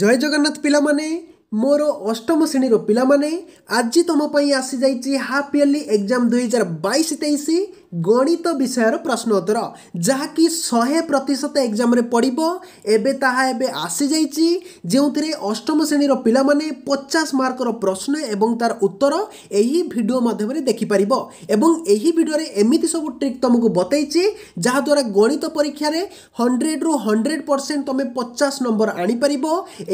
ଜୟ ଜଗନ୍ନାଥ ପିଲାମାନେ ମୋର ଅଷ୍ଟମ ଶ୍ରେଣୀର ପିଲାମାନେ ଆଜି ତୁମ ପାଇଁ ଆସିଯାଇଛି ହାଫ୍ ଇୟର୍ଲି ଏକ୍ଜାମ୍ ଦୁଇହଜାର ବାଇଶ ତେଇଶ ଗଣିତ ବିଷୟର ପ୍ରଶ୍ନୋତ୍ତର ଯାହାକି ଶହେ ପ୍ରତିଶତ ଏକ୍ଜାମ୍ରେ ପଡ଼ିବ ଏବେ ତାହା ଏବେ ଆସିଯାଇଛି ଯେଉଁଥିରେ ଅଷ୍ଟମ ଶ୍ରେଣୀର ପିଲାମାନେ ପଚାଶ ମାର୍କର ପ୍ରଶ୍ନ ଏବଂ ତା'ର ଉତ୍ତର ଏହି ଭିଡ଼ିଓ ମାଧ୍ୟମରେ ଦେଖିପାରିବ ଏବଂ ଏହି ଭିଡ଼ିଓରେ ଏମିତି ସବୁ ଟ୍ରିକ୍ ତୁମକୁ ବତେଇଛି ଯାହାଦ୍ୱାରା ଗଣିତ ପରୀକ୍ଷାରେ ହଣ୍ଡ୍ରେଡ଼ରୁ ହଣ୍ଡ୍ରେଡ଼ ପରସେଣ୍ଟ ତୁମେ ପଚାଶ ନମ୍ବର ଆଣିପାରିବ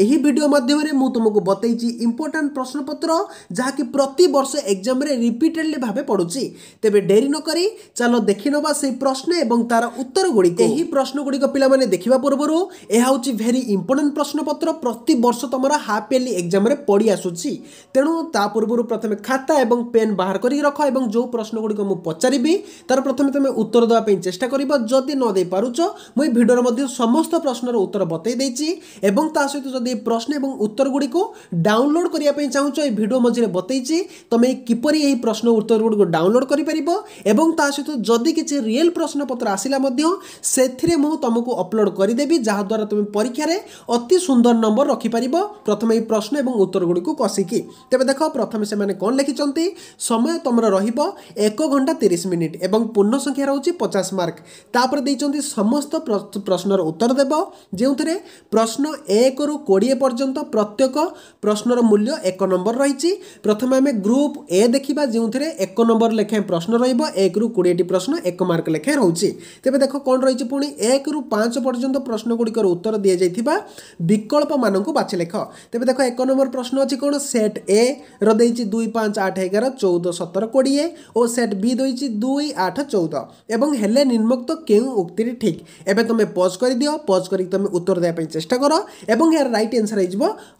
ଏହି ଭିଡ଼ିଓ ମାଧ୍ୟମରେ ମୁଁ ତୁମକୁ ବତେଇଛି ଇମ୍ପୋର୍ଟାଣ୍ଟ ପ୍ରଶ୍ନପତ୍ର ଯାହାକି ପ୍ରତିବର୍ଷ ଏକ୍ଜାମ୍ରେ ରିପିଟେଡ଼ଲି ଭାବେ ପଡ଼ୁଛି ତେବେ ଡେରି ନକରି ଚାଲ ଦେଖିନେବା ସେହି ପ୍ରଶ୍ନ ଏବଂ ତାର ଉତ୍ତର ଗୁଡ଼ିକ ଏହି ପ୍ରଶ୍ନଗୁଡ଼ିକ ପିଲାମାନେ ଦେଖିବା ପୂର୍ବରୁ ଏହା ହେଉଛି ଭେରି ଇମ୍ପୋର୍ଟାଣ୍ଟ ପ୍ରଶ୍ନପତ୍ର ପ୍ରତିବର୍ଷ ତୁମର ହାଫ୍ ଇୟର୍ଲି ଏକ୍ଜାମ୍ରେ ପଡ଼ି ଆସୁଛି ତେଣୁ ତା ପୂର୍ବରୁ ପ୍ରଥମେ ଖାତା ଏବଂ ପେନ୍ ବାହାର କରିକି ରଖ ଏବଂ ଯେଉଁ ପ୍ରଶ୍ନଗୁଡ଼ିକ ମୁଁ ପଚାରିବି ତାର ପ୍ରଥମେ ତୁମେ ଉତ୍ତର ଦେବା ପାଇଁ ଚେଷ୍ଟା କରିବ ଯଦି ନ ଦେଇପାରୁଛ ମୁଁ ଏହି ଭିଡ଼ିଓରେ ମଧ୍ୟ ସମସ୍ତ ପ୍ରଶ୍ନର ଉତ୍ତର ବତାଇ ଦେଇଛି ଏବଂ ତା ସହିତ ଯଦି ପ୍ରଶ୍ନ ଏବଂ ଉତ୍ତରଗୁଡ଼ିକୁ ଡାଉନଲୋଡ଼ କରିବା ପାଇଁ ଚାହୁଁଛ ଏହି ଭିଡ଼ିଓ ମଝିରେ ବତାଇଛି ତୁମେ କିପରି ଏହି ପ୍ରଶ୍ନ ଉତ୍ତରଗୁଡ଼ିକୁ ଡାଉନଲୋଡ଼ କରିପାରିବ ଏବଂ ତା আসুଥିବ ଯଦି କିଛି ରିଏଲ୍ ପ୍ରଶ୍ନପତ୍ର ଆସିଲା ମଧ୍ୟ ସେଥିରେ ମୁଁ ତୁମକୁ ଅପଲୋଡ଼ କରିଦେବି ଯାହାଦ୍ୱାରା ତୁମେ ପରୀକ୍ଷାରେ ଅତି ସୁନ୍ଦର ନମ୍ବର ରଖିପାରିବ ପ୍ରଥମେ ଏହି ପ୍ରଶ୍ନ ଏବଂ ଉତ୍ତରଗୁଡ଼ିକୁ କଷିକି ତେବେ ଦେଖ ପ୍ରଥମେ ସେମାନେ କ'ଣ ଲେଖିଛନ୍ତି ସମୟ ତୁମର ରହିବ ଏକ ଘଣ୍ଟା ତିରିଶ ମିନିଟ୍ ଏବଂ ପୂର୍ଣ୍ଣ ସଂଖ୍ୟା ରହୁଛି ପଚାଶ ମାର୍କ ତାପରେ ଦେଇଛନ୍ତି ସମସ୍ତ ପ୍ରଶ୍ନର ଉତ୍ତର ଦେବ ଯେଉଁଥିରେ ପ୍ରଶ୍ନ ଏକରୁ କୋଡ଼ିଏ ପର୍ଯ୍ୟନ୍ତ ପ୍ରତ୍ୟେକ ପ୍ରଶ୍ନର ମୂଲ୍ୟ ଏକ ନମ୍ବର ରହିଛି ପ୍ରଥମେ ଆମେ ଗ୍ରୁପ୍ ଏ ଦେଖିବା ଯେଉଁଥିରେ ଏକ ନମ୍ବର ଲେଖାଏଁ ପ୍ରଶ୍ନ ରହିବ ଏକରୁ কোড়িয়েটি প্রশ্ন এক মার্ক লেখায় রয়েছে তবে দেখ কম রয়েছে পুঁ এক রু পাঁচ পর্যন্ত প্রশ্নগুড়ির উত্তর দিয়ে যাই বিকল্প মানুষ বাছি লেখ তবে দেখ এক নম্বর প্রশ্ন অছি কোণ সেট এ রয়েছে দুই পাঁচ আট এগার চৌদ সতের কোড়িয়ে ও সেট বি রয়েছে দুই আট চৌদ এবং হলে নিম্নোক্ত কেউ উক্তিটি ঠিক এবে তুমি পজ করে দিও পজ করি তুমি উত্তর দেওয়া চেষ্টা কর এবং এর রাইট আনসার হয়ে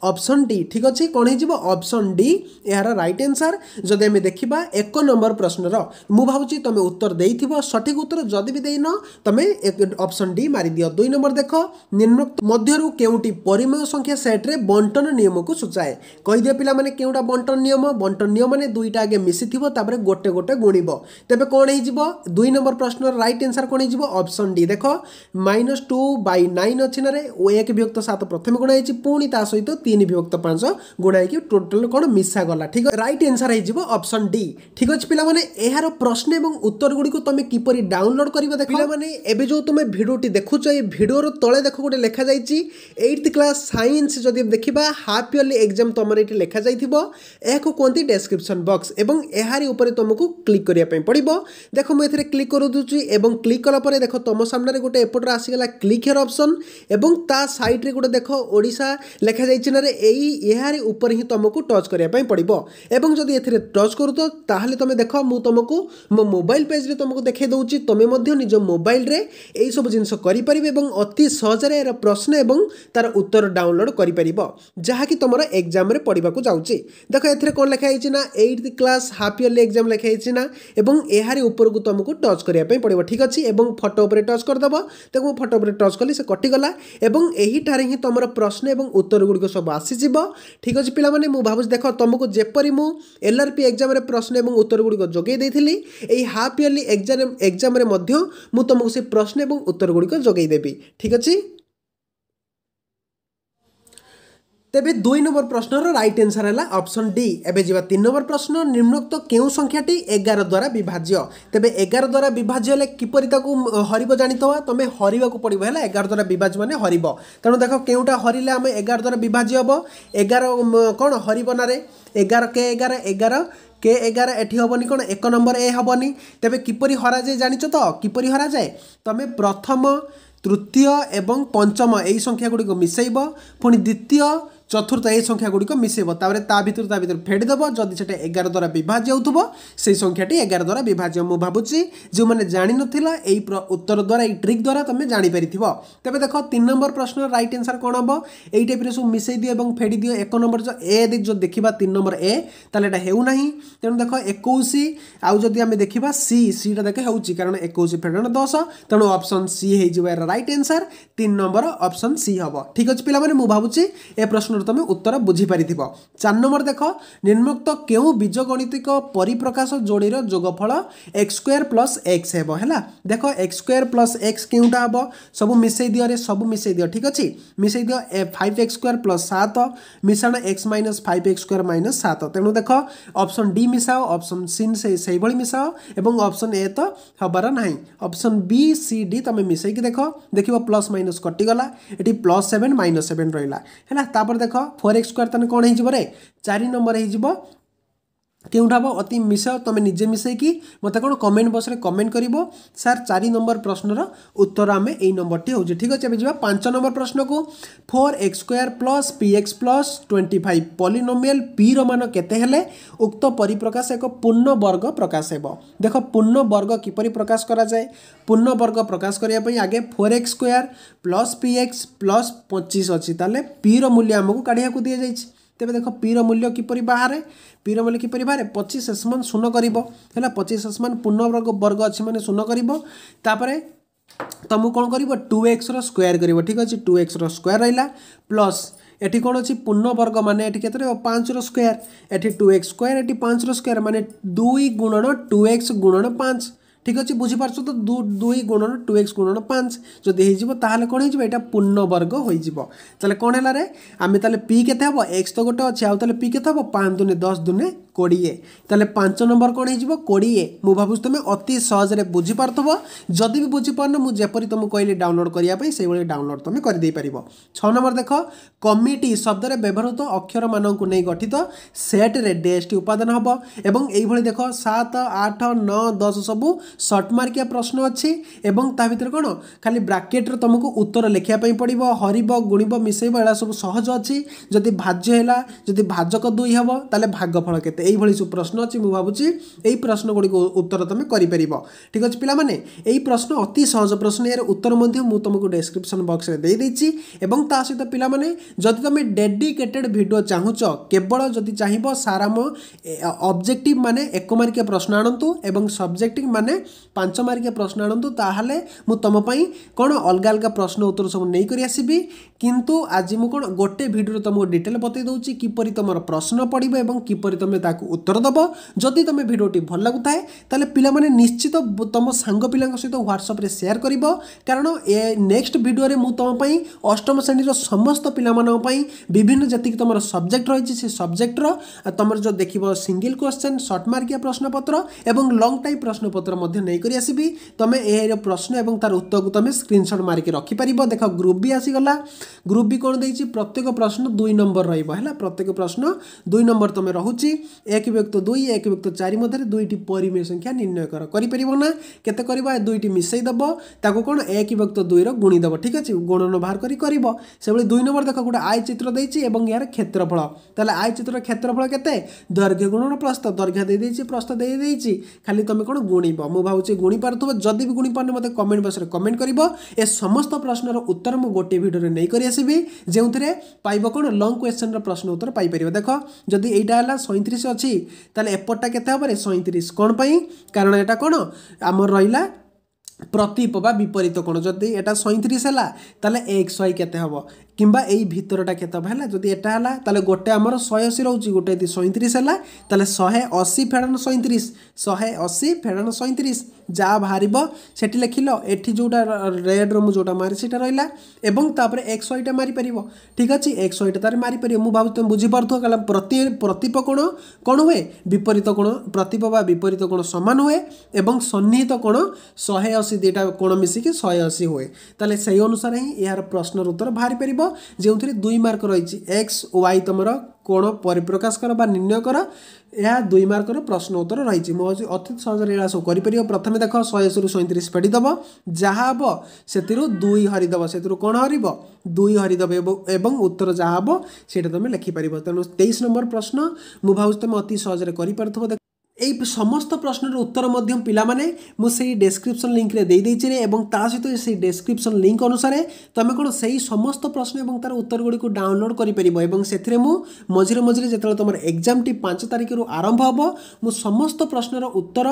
অপশন ডি ঠিক আছে কোণ হয়ে অপশন ডি এর রাইট আনসার যদি আমি দেখিবা এক নম্বর প্রশ্নর মু ভাবুছি তুমি উত্তর দেইথিব সঠিক উত্তর যদি বি দেইন তুমি অপশন ডি মারি দিও দুই নম্বর দেখ নিম্নোক্ত মধ্যরু কেউটি পরিমেয় সংখ্যা সেট্রে বন্টন নিয়মকু সূচায়ে কইদিও পিলামানে কেউটা বন্টন নিয়ম বন্টন নিয়ম মানে দুইটা আগে মিশিথিব তাপরে গোটে গোটে গুণিব তেবে কোণ হইযিব দুই নম্বর প্রশ্নর রাইট আনসার কোণ হইযিব অপশন ডি দেখ মাইনস টু বাই নাইন ଅଛି ନା ରେ ଓ ଏକ ବିଭକ୍ତ ସାତ ପ୍ରଥମେ ଗୁଣା ହେଇଛି ପୁଣି ତା ସହିତ ତିନି ବିଭକ୍ତ ପାଞ୍ଚ ଗୁଣା ହେଇକି ଟୋଟାଲ କ'ଣ ମିଶାଗଲା ଠିକ ରାଇଟ୍ ଆନ୍ସର ହେଇଯିବ ଅପସନ୍ ଡି ଠିକ ଅଛି ପିଲାମାନେ ଏହାର ପ୍ରଶ୍ନ ଏବଂ ଉତ୍ତର ଉତ୍ତର ଗୁଡ଼ିକୁ ତୁମେ କିପରି ଡାଉନଲୋଡ଼ କରିବ ଦେଖ ପିଲାମାନେ ଏବେ ଯେଉଁ ତୁମେ ଭିଡ଼ିଓଟି ଦେଖୁଛ ଏ ଭିଡ଼ିଓର ତଳେ ଦେଖ ଗୋଟେ ଲେଖାଯାଇଛି ଏଇଟ୍ କ୍ଲାସ୍ ସାଇନ୍ସ ଯଦି ଦେଖିବା ହାଫ୍ ଇୟର୍ଲି ଏକ୍ଜାମ୍ ତୁମର ଏଠି ଲେଖାଯାଇଥିବ ଏହାକୁ କୁହନ୍ତି ଡେସ୍କ୍ରିପସନ୍ ବକ୍ସ ଏବଂ ଏହାରି ଉପରେ ତୁମକୁ କ୍ଲିକ୍ କରିବା ପାଇଁ ପଡ଼ିବ ଦେଖ ମୁଁ ଏଥିରେ କ୍ଲିକ୍ କରିଦେଉଛି ଏବଂ କ୍ଲିକ୍ କଲା ପରେ ଦେଖ ତୁମ ସାମ୍ନାରେ ଗୋଟେ ଏପଟରେ ଆସିଗଲା କ୍ଲିକ୍ ହେୟାର ଅପସନ୍ ଏବଂ ତା ସାଇଟ୍ରେ ଗୋଟେ ଦେଖ ଓଡ଼ିଶା ଲେଖାଯାଇଛି ନାରେ ଏଇ ଏହାରି ଉପରେ ହିଁ ତୁମକୁ ଟଚ୍ କରିବା ପାଇଁ ପଡ଼ିବ ଏବଂ ଯଦି ଏଥିରେ ଟଚ୍ କରୁଛ ତାହେଲେ ତୁମେ ଦେଖ ମୁଁ ତୁମକୁ ମୋ ମୋବାଇଲ ପେଜ୍ରେ ତୁମକୁ ଦେଖାଇ ଦେଉଛି ତୁମେ ମଧ୍ୟ ନିଜ ମୋବାଇଲରେ ଏହିସବୁ ଜିନିଷ କରିପାରିବ ଏବଂ ଅତି ସହଜରେ ଏହାର ପ୍ରଶ୍ନ ଏବଂ ତା'ର ଉତ୍ତର ଡାଉନଲୋଡ଼ କରିପାରିବ ଯାହାକି ତୁମର ଏକ୍ଜାମ୍ରେ ପଡ଼ିବାକୁ ଯାଉଛି ଦେଖ ଏଥିରେ କ'ଣ ଲେଖା ହେଇଛି ନା eight class half yearly exam ଲେଖା ହେଇଛି ନା ଏବଂ ଏହାରି ଉପରକୁ ତୁମକୁ ଟଚ୍ କରିବା ପାଇଁ ପଡ଼ିବ ଠିକ୍ ଅଛି ଏବଂ ଫଟୋ ଉପରେ ଟଚ୍ କରିଦେବ ତାକୁ ମୁଁ ଫଟୋ ଉପରେ ଟଚ୍ କଲି ସେ କଟିଗଲା ଏବଂ ଏହିଠାରେ ହିଁ ତୁମର ପ୍ରଶ୍ନ ଏବଂ ଉତ୍ତର ଗୁଡ଼ିକ ସବୁ ଆସିଯିବ ଠିକ୍ ଅଛି ପିଲାମାନେ ମୁଁ ଭାବୁଛି ଦେଖ ତୁମକୁ ଯେପରି ମୁଁ ଏଲ୍ ଆର୍ ପି ଏକ୍ଜାମ୍ରେ ପ୍ରଶ୍ନ ଏବଂ ଉତ୍ତର ଗୁଡ଼ିକ ଯୋଗାଇ ଦେଇଥିଲି ଏହି ହାଫ୍ ହାଫ୍ ଇୟର୍ଲି ଏକ୍ଜାମ୍ ଏକ୍ଜାମ୍ରେ ମଧ୍ୟ ମୁଁ ତୁମକୁ ସେ ପ୍ରଶ୍ନ ଏବଂ ଉତ୍ତର ଗୁଡ଼ିକ ଯୋଗାଇ ଦେବି ଠିକ୍ ଅଛି তেবে দুই নম্বর প্রশ্নর রাইট আনসার হল অপশন ডি এবে যা তিন নম্বর প্রশ্ন নিম্নোক্ত কেউ সংখ্যাটি এগার দ্বারা বিভাজ্য তেবে এগার দ্বারা বিভাজ্য হলে কিপর তাকে হরব জাঁথবা তুমি হরবাকে পড়ব হলে এগার দ্বারা বিভাজ্য মানে হরব তেমন দেখ কেউটা হরিলে আমি এগার দ্বারা বিভাজ্য হব এগার কোণ হরব না এগার কে এগার এগার কে এগার এটি হবনি কোণ এক নম্বর এ হবনি তেবে কিপর হরা যায় জাঁচ তো কিপর হরা যায় তুমি প্রথম তৃতীয় এবং পঞ্চম এই সংখ্যাগুড়ি মিশাইব পুঁ দ্বিতীয় চতুর্থ এই সংখ্যাগুড়ি মিশাইব তাপরে তা ভিতরে তা ভিতরে ফেড় দেব যদি সেটা এগার দ্বারা বিভাজ্য হউথব সেই সংখ্যাটি এগার দ্বারা বিভাজ্য মু ভাবুছি যে জাণিনথিল এই উত্তর দ্বারা এই ট্রিক দ্বারা তুমি জাঁপারি তবে দেখ তিন নম্বর প্রশ্ন রাইট আনসার কম হব এই টাইপের সব মিশাই দিও এবং ফেড়ি দিও এক নম্বর এ যদি দেখিবা তিন নম্বর এ তাহলে এটা হেউ না তেমন দেখ একুশ আউ যদি আমি দেখিবা সি সিটা দেখে হচ্ছে কারণ একুশ ফেড়াণ দশ তেমন অপশন সি হয়ে যাবে রাইট আনসার তিন নম্বর অপশন সি হব ঠিক আছে পিলা মানে মু ভাবুছি এ প্রশ্ন ପ୍ରଶ୍ନରୁ ତୁମେ ଉତ୍ତର ବୁଝିପାରିଥିବ ଚାରି ନମ୍ବର ଦେଖ ନିମ୍ନୋକ୍ତ କେଉଁ ବୀଜଗଣିତିକ ପରିପ୍ରକାଶ ଯୋଡ଼ିର ଯୋଗଫଳ ଏକ୍ସ ସ୍କୋୟାର ପ୍ଲସ୍ ଏକ୍ସ ହେବ ହେଲା ଦେଖ ଏକ୍ସ ସ୍କୋୟାର ପ୍ଲସ୍ ଏକ୍ସ କେଉଁଟା ହେବ ସବୁ ମିଶାଇ ଦିଅରେ ସବୁ ମିଶାଇ ଦିଅ ଠିକ୍ ଅଛି ମିଶାଇ ଦିଅ ফাইভ এক্স স্কোয়ার প্লস সাত মিশাণ x minus five x square minus সাত তেমন দেখ অপশন ডি মিশাও অপশন সি সেইভাবে মিশাও এবং অপশন এ তো হবার না অপশন বি সি ডি তুমি মিশাইকি দেখ দেখব প্লস মাইনস কটিগলা এটি প্লস সেভেন মাইনস সেভেন রহলা হ্যাঁ তাপরে দেখ ଦେଖ ଫୋର୍ ଏକ୍ସ ସ୍କୋୟାର୍ ତାହେଲେ କ'ଣ ହେଇଯିବ ରେ ଚାରି ନମ୍ବର ହେଇଯିବ କେଉଁଟା ହେବ ଅତି ମିଶାଅ ତୁମେ ନିଜେ ମିଶାଇକି ମୋତେ କ'ଣ କମେଣ୍ଟ ବକ୍ସରେ କମେଣ୍ଟ କରିବ ସାର୍ ଚାରି ନମ୍ବର ପ୍ରଶ୍ନର ଉତ୍ତର ଆମେ ଏଇ ନମ୍ବରଟି ହେଉଛି ଠିକ୍ ଅଛି ଏବେ ଯିବା ପାଞ୍ଚ ନମ୍ବର ପ୍ରଶ୍ନକୁ four x square plus p x plus twenty five polynomial ପିର ମାନ କେତେ ହେଲେ ଉକ୍ତ ପରିପ୍ରକାଶ ଏକ ପୂର୍ଣ୍ଣବର୍ଗ ପ୍ରକାଶ ହେବ ଦେଖ ପୂର୍ଣ୍ଣବର୍ଗ କିପରି ପ୍ରକାଶ କରାଯାଏ ପୂର୍ଣ୍ଣବର୍ଗ ପ୍ରକାଶ କରିବା ପାଇଁ ଆଗେ four x square plus p x plus ପଚିଶ ଅଛି ତାହେଲେ ପିର ମୂଲ୍ୟ ଆମକୁ କାଢ଼ିବାକୁ ଦିଆଯାଇଛି तेज देख पी रूल्य किपर बाहर पीर मूल्य किपर बाहर पचीस एसमान शून्य कर पचीस एसमान पूर्ण वर्ग वर्ग अच्छे मैंने शून्य करपर तुम कौन कर टू एक्स रोयर कर ठीक अच्छे टू एक्स स्क्यर रहा प्लस ये कौन अच्छी पूर्ण वर्ग मानने के पाँच रोयर एटी टू एक्स स्क्यर ये पाँच रोयर मानने दुई गुणन टू एक्स गुणन पाँच ঠিক ଅଛି ବୁଝିପାରୁଛ ତ ଦୁଇ ଗୁଣନ ଟୁ ଏକ୍ସ ଗୁଣନ ପାଞ୍ଚ ଯଦି ହେଇଯିବ ତାହେଲେ କ'ଣ ହେଇଯିବ ଏଇଟା ପୂର୍ଣ୍ଣବର୍ଗ ହୋଇଯିବ ତାହେଲେ କ'ଣ ହେଲା ରେ ଆମେ ତାହେଲେ ପି କେତେ ହେବ ଏକ୍ସ ତ ଗୋଟେ ଅଛି ଆଉ ତାହେଲେ ପି କେତେ ହେବ ପାଞ୍ଚ ଦୁନେ ଦଶ ଦୁନେ কোড়িয়ে তাহলে পাঁচ নম্বর কোণ হয়ে কোড়িয়ে মু ভাবুছি তুমি অতি সহজে বুঝিপারথব যদি বি বুঝিপারন মু যেপরি তুমি কহিলি ডাউনলোড করা সেইভাবে ডাউনলোড তুমি করেদার ছ নম্বর দেখ কমিটি শব্দরে ব্যবহৃত অক্ষর মানুষ নিয়ে গঠিত সেট্রে ডেসটি উপাদান হব এবং এইভাবে দেখ সাত আঠ ন দশ সবু সর্ট মার্কিয়া প্রশ্ন অছি এবং তা ভিতরে কোণ খালি ব্রাকেট্রে তুমি উত্তর লেখা পড়ব হরিব গুণব মিশাইব এগুলা সব সহজ অছি যদি ভাজ্য হল যদি ভাজক দুই হব তাহলে ভাগফল কেতে এইভাবে সব প্রশ্ন অছি মু এই প্রশ্নগুড়ি উত্তর তুমি করিপার ঠিক আছে পিলা মানে এই প্রশ্ন অতি সহজ প্রশ্ন এর উত্তর মধ্যে মু তোমাকে ডেসক্রিপশন বক্সে দিয়ে দিয়েছি এবং তা সহ পিলা মানে যদি তুমি ডেডিকেটেড ভিডিও চাহুছ কেবল যদি চাহিব সারা মো অবজেক্টিভ মানে এক মার্কিয়া প্রশ্ন আনন্তু এবং সবজেক্টিভ মানে পাঁচ মার্কিয়া প্রশ্ন আনন্তু তাহলে মু তোমা কোণ অলগা অলগা প্রশ্ন উত্তর সব নেই করে আসবি কিন্তু আজি মু গোটে ভিডিওর তোমাকে ডিটেল বতাই দেছি কিপর তোমার প্রশ্ন পড়ব এবং কিপর তুমি তাকে উত্তর দেব যদি তুমি ভিডিওটি ভাল লাগু থাকে তাহলে পিলামানে নিশ্চিত তোম সাঙ্গ পিলাঙ্ক সহ হোয়াটসঅ্যাপে সেয়ার করব কারণ এ নেক্সট ভিডিওরে মু তোমাই অষ্টম শ্রেণীর সমস্ত পিলামানক বিভিন্ন যেতিকি তোমার সবজেক্ট রয়েছে সে সবজেক্টর তোমার যে দেখব সিঙ্গল কোশ্চেন সর্ট মার্কিয়া প্রশ্নপত্র এবং লং টাইপ প্রশ্নপত্র মধ্যে নেইকরি আসবি তুমি এর প্রশ্ন এবং তার উত্তরকে তুমি স্ক্রিনশট মারিকি রখিপার দেখ গ্রুপ বি আসিগলা গ্রুপ বি କ'ଣ ଦେଇଛି ପ୍ରତ୍ୟେକ ପ୍ରଶ୍ନ ଦୁଇ ନମ୍ବର ରହିବ ହେଲା ପ୍ରତ୍ୟେକ ପ୍ରଶ୍ନ ଦୁଇ ନମ୍ବର ତୁମେ ରହୁଛି ଏକ ବ୍ୟକ୍ତ ଦୁଇ ଏକ ବ୍ୟକ୍ତ ଚାରି ମଧ୍ୟରେ ଦୁଇଟି ପରିମେୟ ସଂଖ୍ୟା ନିର୍ଣ୍ଣୟ କର କରିପାରିବ ନା କେତେ କରିବା ଦୁଇଟି ମିଶାଇ ଦେବ ତାକୁ କ'ଣ ଏକ ବ୍ୟକ୍ତ ଦୁଇର ଗୁଣି ଦେବ ଠିକ୍ ଅଛି ଗୁଣନ ବାହାର କରି କରିବ ସେଭଳି ଦୁଇ ନମ୍ବର ଦେଖ ଗୋଟେ ଆୟ ଚିତ୍ର ଦେଇଛି ଏବଂ ଏହାର କ୍ଷେତ୍ରଫଳ ତାହେଲେ ଆୟ ଚିତ୍ରର କ୍ଷେତ୍ରଫଳ କେତେ ଦୈର୍ଘ୍ୟ ଗୁଣନ ପ୍ରସ୍ତ ଦୈର୍ଘ୍ୟ ଦେଇଦେଇଛି ପ୍ରସ୍ତ ଦେଇଦେଇଛି ଖାଲି ତୁମେ କ'ଣ ଗୁଣିବ ମୁଁ ଭାବୁଛି ଗୁଣି ପାରୁଥିବ ଯଦି ବି ଗୁଣି ପାରୁନି ମୋତେ କମେଣ୍ଟ ବକ୍ସରେ କମେଣ୍ଟ କରିବ ଏ ସମସ୍ତ ପ୍ରଶ୍ନର ଉତ୍ତର ମୁଁ ଗୋଟିଏ ଭିଡ଼ିଓରେ ନେଇକରି আসবি যেউথে পাইব কোণ লং কোয়েশ্চেন্র প্রশ্ন উত্তর পাইপার দেখ যদি এইটা হল সৈত্রিশ অছি তাহলে এপটটা কেতে হবরে সৈত্রিশ কোণ পাই কারণ এটা কোণ আমার রহিলা প্রতীপ বা বিপরীত কোণ যদি এটা সৈত্রিশ হল তাহলে এক্স ওয়াই কেতে হব কিংবা এই ভিতরটা কেতব হল হ্যাঁ যদি এটা হল তাহলে গোটে আমার শহে অশী রয়েছে গোটে যদি সৈঁত্রিশ হল তাহলে শহে অশী ফেড়াণ সৈঁত্রিশ শহে অশী ফেড়াণ সৈঁত্রিশ যা বাহার সেটি লেখিল এটি যেটা রেড্র মু যেটা মারি সেটা রহলা এবং তাপরে এক্স ওয়াইটা মারিপার ঠিক আছে এক্স ওয়াইটা তার মারিপার মু ভাবু তুমি বুঝিপারুথ কারণ প্রতি প্রতীপ কোণ কোণ হুয়ে বিপরীত কোণ প্রতীপ বা বিপরীত কোণ সমান হুয়ে এবং সন্নিহিত কোণ শহে অশী দুইটা কোণ মিশিকি শহে অশী হুয়ে তাহলে সেই অনুসারে ହିଁ ଏହାର ପ୍ରଶ୍ନର ଉତ୍ତର ବାହାରିପାରିବ ଯେଉଁଥିରେ ଦୁଇ ମାର୍କ ରହିଛି ଏକ୍ସ ୱାଇ ତୁମର কোণ পরিপ্রকাশ কর বা নির্ণয় কর ଏହା ଦୁଇ ମାର୍କର ପ୍ରଶ୍ନ ଉତ୍ତର ରହିଛି ମୁଁ ହେଉଛି ଅତି ସହଜରେ ଏଗୁଡ଼ା ସବୁ କରିପାରିବ ପ୍ରଥମେ ଦେଖ ଶହେଶରୁ ସଇଁତିରିଶ ପେଡ଼ିଦେବ ଯାହା ହେବ ସେଥିରୁ ଦୁଇ ହରିଦେବ ସେଥିରୁ କ'ଣ ହରିବ ଦୁଇ ହରିଦେବ ଏବଂ ଉତ୍ତର ଯାହା ହେବ ସେଇଟା ତୁମେ ଲେଖିପାରିବ ତେଣୁ ତେଇଶ ନମ୍ବର ପ୍ରଶ୍ନ ମୁଁ ଭାବୁଛି ତୁମେ ଅତି ସହଜରେ କରିପାରୁଥିବ এই সমস্ত প্রশ্নের উত্তর মধ্যে পিলা মানে মু সেই ডেসক্রিপশন লিঙ্করে দেইদেইছি এবং তা সহিত সেই ডেসক্রিপশন লিঙ্ক অনুসারে তুমি কোণ সেই সমস্ত প্রশ্ন এবং তার উত্তরগুড়ি ডাউনলোড পারিব এবং সেথিরে মু মঝিরে মঝিরে যেতবে তোমার এক্সামটি পাঁচ তারিখর আরম্ভ হব মু সমস্ত প্রশ্নের উত্তর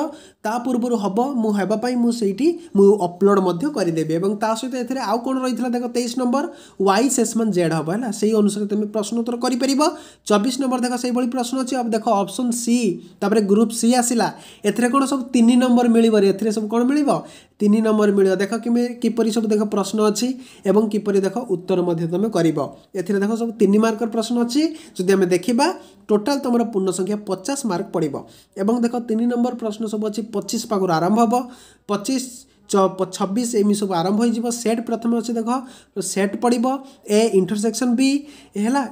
তা পূর্বর হব মু হওয়া মু সেইটি মু অপলোড মধ্যে করিদেবি এবং তা সহিত এতে আউ কোণ রয়েছে দেখো তেইশ নম্বর ওয়াই সেসমান জেড হব হ্যাঁ সেই অনুসারে তুমি প্রশ্ন উত্তর করিপারিব চব্বিশ নম্বর দেখ সেইভাবে প্রশ্ন অছি দেখো অপশন সি তারপরে গ্রুপ ସବୁ ସି ଆସିଲା ଏଥିରେ କ'ଣ ସବୁ ତିନି ନମ୍ବର ମିଳିବନି ଏଥିରେ ସବୁ କ'ଣ ମିଳିବ ତିନି ନମ୍ବର ମିଳିବ ଦେଖ କେମିତି କିପରି ସବୁ ଦେଖ ପ୍ରଶ୍ନ ଅଛି ଏବଂ କିପରି ଦେଖ ଉତ୍ତର ମଧ୍ୟ ତୁମେ କରିବ ଏଥିରେ ଦେଖ ସବୁ ତିନି ମାର୍କର ପ୍ରଶ୍ନ ଅଛି ଯଦି ଆମେ ଦେଖିବା ଟୋଟାଲ୍ ତୁମର ପୂର୍ଣ୍ଣ ସଂଖ୍ୟା ପଚାଶ ମାର୍କ ପଡ଼ିବ ଏବଂ ଦେଖ ତିନି ନମ୍ବର ପ୍ରଶ୍ନ ସବୁ ଅଛି ପଚିଶ ପାଖରୁ ଆରମ୍ଭ ହେବ ପଚିଶ ଛବିଶ ଏମିତି ସବୁ ଆରମ୍ଭ ହୋଇଯିବ ସେଟ୍ ପ୍ରଥମେ ଅଛି ଦେଖ ସେଟ୍ ପଡ଼ିବ ଏ ଇଣ୍ଟରସେକ୍ସନ୍ ବି ହେଲା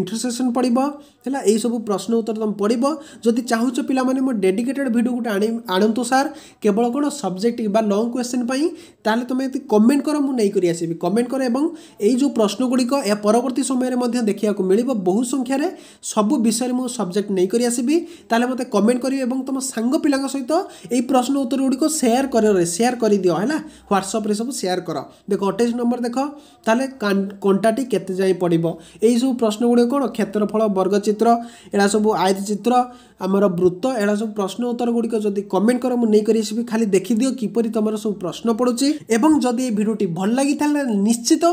ଇଣ୍ଟରସେକ୍ସନ୍ ପଡ଼ିବ ହେଲା ଏଇସବୁ ପ୍ରଶ୍ନ ଉତ୍ତର ତୁମେ ପଡ଼ିବ ଯଦି ଚାହୁଁଛ ପିଲାମାନେ ମୋ ଡେଡିକେଟେଡ଼ ଭିଡ଼ିଓ ଗୋଟେ ଆଣି ଆଣନ୍ତୁ ସାର୍ କେବଳ କ'ଣ ସବଜେକ୍ଟ ବା ଲଙ୍ଗ୍ କ୍ୱେଶ୍ଚିନ୍ ପାଇଁ ତାହେଲେ ତୁମେ ଯଦି କମେଣ୍ଟ କର ମୁଁ ନେଇକରି ଆସିବି କମେଣ୍ଟ କର ଏବଂ ଏଇ ଯେଉଁ ପ୍ରଶ୍ନଗୁଡ଼ିକ ଏହା ପରବର୍ତ୍ତୀ ସମୟରେ ମଧ୍ୟ ଦେଖିବାକୁ ମିଳିବ ବହୁ ସଂଖ୍ୟାରେ ସବୁ ବିଷୟରେ ମୁଁ ସବଜେକ୍ଟ ନେଇକରି ଆସିବି ତାହେଲେ ମୋତେ କମେଣ୍ଟ କରିବେ ଏବଂ ତୁମ ସାଙ୍ଗ ପିଲାଙ୍କ ସହିତ ଏଇ ପ୍ରଶ୍ନ ଉତ୍ତର ଗୁଡ଼ିକ ସେୟାର କରରେ ସେୟାର କରି দিও হ্যাঁ হোয়াটসঅ্যাপে সব সেয়ার কর দেখ অটেজ নম্বর দেখ তাহলে কণ্টাটি কেতে যাই পড়ব এইসব প্রশ্নগুলো কোণ ক্ষেত্রফল বর্গচিত্র এরা সব আয়ত চিত্র আমার বৃত্ত এরা সব প্রশ্ন উত্তর গুড়ি যদি কমেন্ট কর মু নেই করে আসবি খালি দেখিদিও কিপর তোমার সব প্রশ্ন পড়ুছি এবং যদি এই ভিডিওটি ভাল লাগি তাহলে নিশ্চিত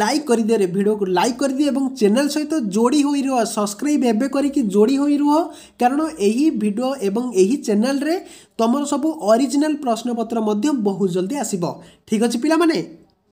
লাইক করিদিও রে ভিডিওকে লাইক করিদিও এবং চ্যানেল সহিত যোড়ি হয়ে রুহ সবসক্রাইব এবে করি যোড়ি হয়ে রুহ কারণ এই ভিডিও এবং এই চ্যানেলরে ତୁମର ସବୁ ଅରିଜିନାଲ୍ ପ୍ରଶ୍ନପତ୍ର ମଧ୍ୟ ବହୁତ ଜଲ୍ଦି ଆସିବ ଠିକ୍ ଅଛି ପିଲାମାନେ